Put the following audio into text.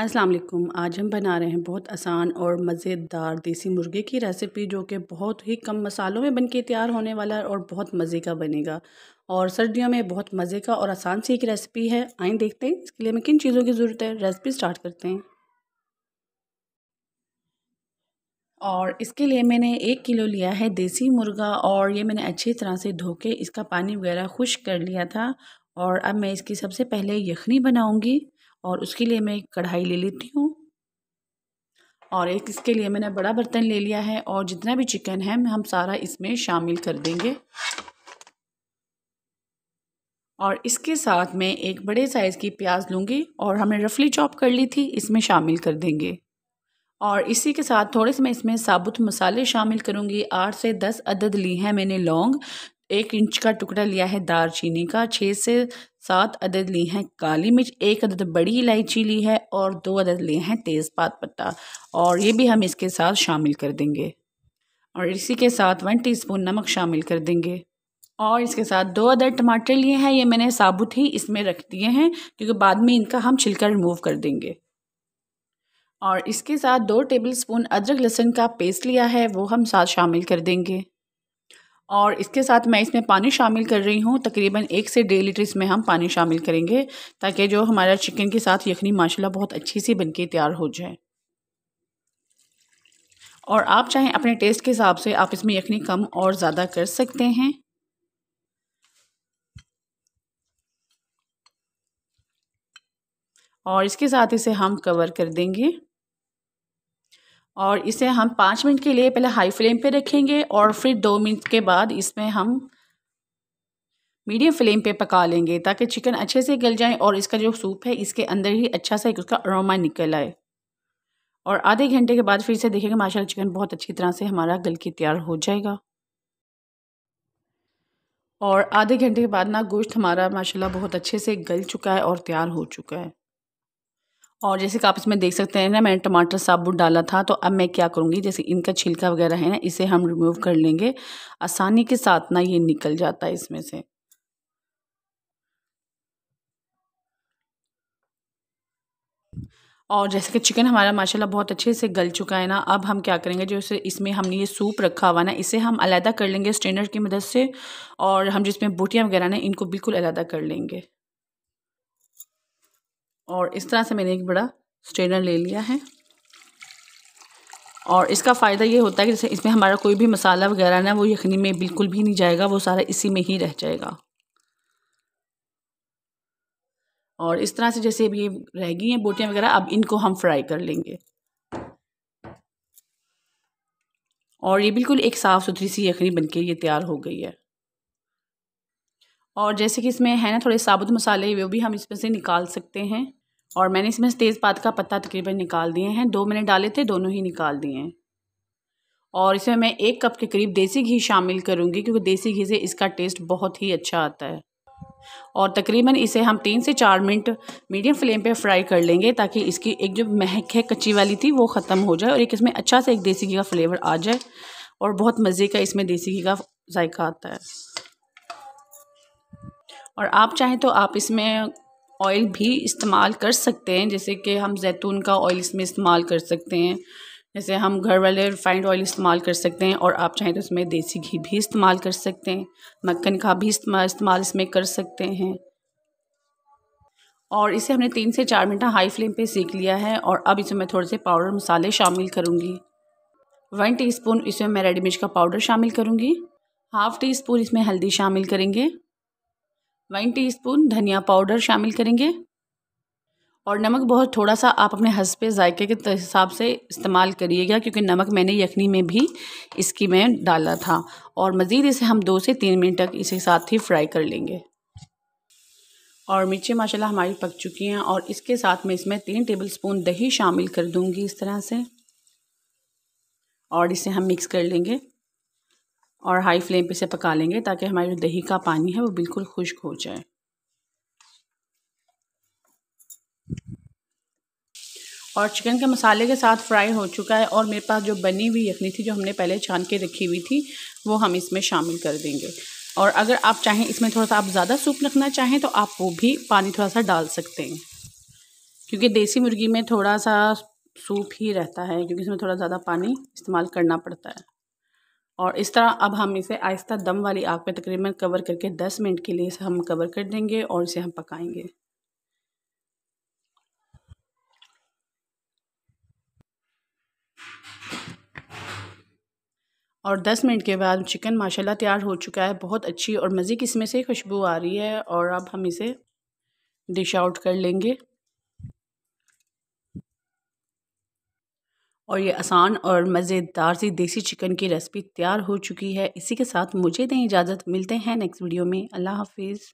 अस्सलाम वालेकुम आज हम बना रहे हैं बहुत आसान और मज़ेदार देसी मुर्गे की रेसिपी जो कि बहुत ही कम मसालों में बनके तैयार होने वाला है और बहुत मज़े का बनेगा और सर्दियों में बहुत मज़े का और आसान सी एक रेसिपी है आए देखते हैं इसके लिए हमें किन चीज़ों की ज़रूरत है रेसिपी स्टार्ट करते हैं और इसके लिए मैंने एक किलो लिया है देसी मुर्गा और ये मैंने अच्छी तरह से धो के इसका पानी वगैरह खुश कर लिया था और अब मैं इसकी सबसे पहले यखनी बनाऊँगी और उसके लिए मैं एक कढ़ाई ले लेती हूँ और एक इसके लिए मैंने बड़ा बर्तन ले लिया है और जितना भी चिकन है हम सारा इसमें शामिल कर देंगे और इसके साथ मैं एक बड़े साइज़ की प्याज लूँगी और हमने रफली चॉप कर ली थी इसमें शामिल कर देंगे और इसी के साथ थोड़े से मैं इसमें साबुत मसाले शामिल करूँगी आठ से दस अदद ली हैं मैंने लौंग एक इंच का टुकड़ा लिया है दालचीनी का छः से सात अदद ली हैं काली मिर्च एक अदद बड़ी इलायची ली है और दो अदद लिए हैं तेज़पात पत्ता और ये भी हम इसके साथ शामिल कर देंगे और इसी के साथ वन टीस्पून नमक शामिल कर देंगे और इसके साथ दो अदर टमाटर लिए हैं ये मैंने साबुत ही इसमें रख दिए हैं क्योंकि बाद में इनका हम छिलका रिमूव कर देंगे और इसके साथ दो टेबल स्पून अदरक लहसुन का पेस्ट लिया है वो हम साथ शामिल कर देंगे और इसके साथ मैं इसमें पानी शामिल कर रही हूँ तकरीबन एक से डेढ़ लीटर इसमें हम पानी शामिल करेंगे ताकि जो हमारा चिकन के साथ यखनी माशाल्लाह बहुत अच्छी सी बनके तैयार हो जाए और आप चाहें अपने टेस्ट के हिसाब से आप इसमें यखनी कम और ज़्यादा कर सकते हैं और इसके साथ इसे हम कवर कर देंगे और इसे हम पाँच मिनट के लिए पहले हाई फ्लेम पे रखेंगे और फिर दो मिनट के बाद इसमें हम मीडियम फ्लेम पे पका लेंगे ताकि चिकन अच्छे से गल जाए और इसका जो सूप है इसके अंदर ही अच्छा सा एक उसका अरोमा निकल आए और आधे घंटे के बाद फिर से देखेंगे माशा चिकन बहुत अच्छी तरह से हमारा गल के तैयार हो जाएगा और आधे घंटे के बाद ना गोश्त हमारा माशाल्लाह बहुत अच्छे से गल चुका है और तैयार हो चुका है और जैसे कि आप इसमें देख सकते हैं ना मैंने टमाटर साबुत डाला था तो अब मैं क्या करूँगी जैसे इनका छिलका वगैरह है ना इसे हम रिमूव कर लेंगे आसानी के साथ ना ये निकल जाता है इसमें से और जैसे कि चिकन हमारा माशाल्लाह बहुत अच्छे से गल चुका है ना अब हम क्या करेंगे जो इसे इसमें हमने ये सूप रखा हुआ ना इसे हम अलहदा कर लेंगे स्ट्रेनर की मदद से और हम जिसमें बूटियाँ वगैरह ना इनको बिल्कुल अलहदा कर लेंगे और इस तरह से मैंने एक बड़ा स्ट्रेनर ले लिया है और इसका फ़ायदा ये होता है कि जैसे इसमें हमारा कोई भी मसाला वगैरह ना वो यखनी में बिल्कुल भी नहीं जाएगा वो सारा इसी में ही रह जाएगा और इस तरह से जैसे अब ये रह गई हैं बोटियाँ वगैरह अब इनको हम फ्राई कर लेंगे और ये बिल्कुल एक साफ़ सुथरी सी यखनी बनके ये तैयार हो गई है और जैसे कि इसमें है ना थोड़े साबुत मसाले वो भी हम इसमें से निकाल सकते हैं और मैंने इसमें से तेज़पात का पत्ता तकरीबन निकाल दिए हैं दो मैंने डाले थे दोनों ही निकाल दिए हैं और इसमें मैं एक कप के करीब देसी घी शामिल करूँगी क्योंकि देसी घी से इसका टेस्ट बहुत ही अच्छा आता है और तकरीबन इसे हम तीन से चार मिनट मीडियम फ्लेम पे फ्राई कर लेंगे ताकि इसकी एक जो महक है कच्ची वाली थी वो ख़त्म हो जाए और एक इसमें अच्छा सा एक देसी घी का फ्लेवर आ जाए और बहुत मज़े का इसमें देसी घी का जायका आता है और आप चाहें तो आप इसमें ऑयल भी इस्तेमाल कर सकते हैं जैसे कि हम जैतून का ऑयल इसमें इस्तेमाल कर सकते हैं जैसे हम घर वाले रिफाइंड ऑयल इस्तेमाल कर सकते हैं और आप चाहें तो इसमें देसी घी भी इस्तेमाल कर सकते हैं मक्खन का भी इस्तेमाल इसमें कर सकते हैं और इसे हमने तीन से चार मिनट हाई फ्लेम पे सेक लिया है और अब इसमें मैं थोड़े से पाउडर मसाले शामिल करूँगी वन टीस्पून इसमें मैं रेडी मिर्च का पाउडर शामिल करूँगी हाफ़ टी स्पून इसमें हल्दी शामिल करेंगे वन टीस्पून धनिया पाउडर शामिल करेंगे और नमक बहुत थोड़ा सा आप अपने हंस पे जायके के हिसाब से इस्तेमाल करिएगा क्योंकि नमक मैंने यखनी में भी इसकी में डाला था और मज़ीद इसे हम दो से तीन मिनट तक इसे साथ ही फ्राई कर लेंगे और मिर्चें माशाल्लाह हमारी पक चुकी हैं और इसके साथ में इसमें तीन टेबलस्पून दही शामिल कर दूँगी इस तरह से और इसे हम मिक्स कर लेंगे और हाई फ्लेम पे इसे पका लेंगे ताकि हमारी जो दही का पानी है वो बिल्कुल खुश्क हो जाए और चिकन के मसाले के साथ फ्राई हो चुका है और मेरे पास जो बनी हुई यखनी थी जो हमने पहले छान के रखी हुई थी वो हम इसमें शामिल कर देंगे और अगर आप चाहें इसमें थोड़ा सा आप ज़्यादा सूप रखना चाहें तो आप वो भी पानी थोड़ा सा डाल सकते हैं क्योंकि देसी मुर्गी में थोड़ा सा सूप ही रहता है क्योंकि इसमें थोड़ा ज़्यादा पानी इस्तेमाल करना पड़ता है और इस तरह अब हम इसे आहिस्ता दम वाली आग पे तकरीबन कवर करके 10 मिनट के लिए इसे हम कवर कर देंगे और इसे हम पकाएंगे और 10 मिनट के बाद चिकन माशाल्लाह तैयार हो चुका है बहुत अच्छी और मज़े की इसमें से खुशबू आ रही है और अब हम इसे डिश आउट कर लेंगे और ये आसान और मज़ेदार सी देसी चिकन की रेसिपी तैयार हो चुकी है इसी के साथ मुझे दें इजाज़त मिलते हैं नेक्स्ट वीडियो में अल्लाह हाफिज़